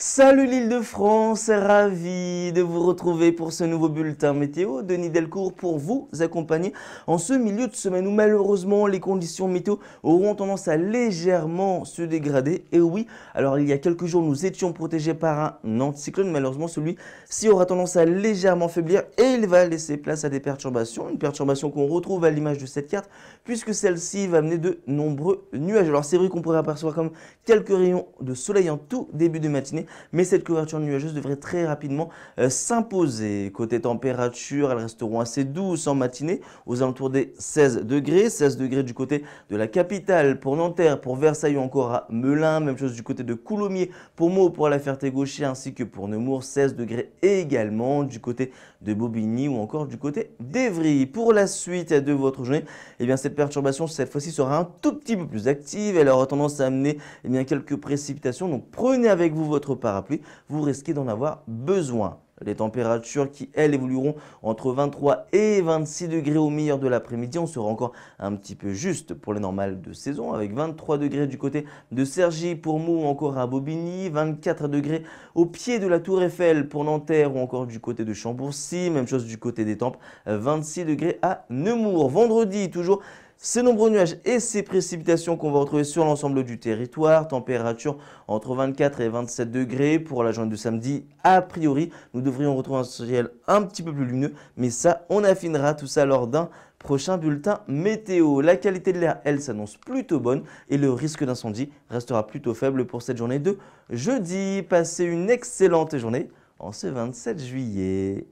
Salut l'île de France, ravi de vous retrouver pour ce nouveau bulletin météo. Denis Delcourt pour vous accompagner en ce milieu de semaine où malheureusement les conditions météo auront tendance à légèrement se dégrader. Et oui, alors il y a quelques jours nous étions protégés par un anticyclone, malheureusement celui-ci aura tendance à légèrement faiblir et il va laisser place à des perturbations. Une perturbation qu'on retrouve à l'image de cette carte puisque celle-ci va amener de nombreux nuages. Alors c'est vrai qu'on pourrait apercevoir comme quelques rayons de soleil en tout début de matinée mais cette couverture nuageuse devrait très rapidement euh, s'imposer. Côté température, elles resteront assez douces en matinée, aux alentours des 16 degrés. 16 degrés du côté de la capitale pour Nanterre, pour Versailles ou encore à Melun. Même chose du côté de Coulommiers pour Meaux, pour la Ferté-Gaucher ainsi que pour Nemours. 16 degrés également du côté de Bobigny ou encore du côté d'Evry. Pour la suite de votre journée, eh bien, cette perturbation cette fois-ci sera un tout petit peu plus active. Elle aura tendance à amener eh bien, quelques précipitations. Donc prenez avec vous votre parapluie, vous risquez d'en avoir besoin. Les températures qui, elles, évolueront entre 23 et 26 degrés au meilleur de l'après-midi. On sera encore un petit peu juste pour les normales de saison, avec 23 degrés du côté de Sergy pour Mou ou encore à Bobigny, 24 degrés au pied de la Tour Eiffel pour Nanterre ou encore du côté de Chambourcy, même chose du côté des Tempes, 26 degrés à Nemours. Vendredi, toujours ces nombreux nuages et ces précipitations qu'on va retrouver sur l'ensemble du territoire, température entre 24 et 27 degrés pour la journée de samedi, a priori, nous devrions retrouver un ciel un petit peu plus lumineux, mais ça, on affinera tout ça lors d'un prochain bulletin météo. La qualité de l'air, elle, s'annonce plutôt bonne et le risque d'incendie restera plutôt faible pour cette journée de jeudi. Passez une excellente journée en ce 27 juillet.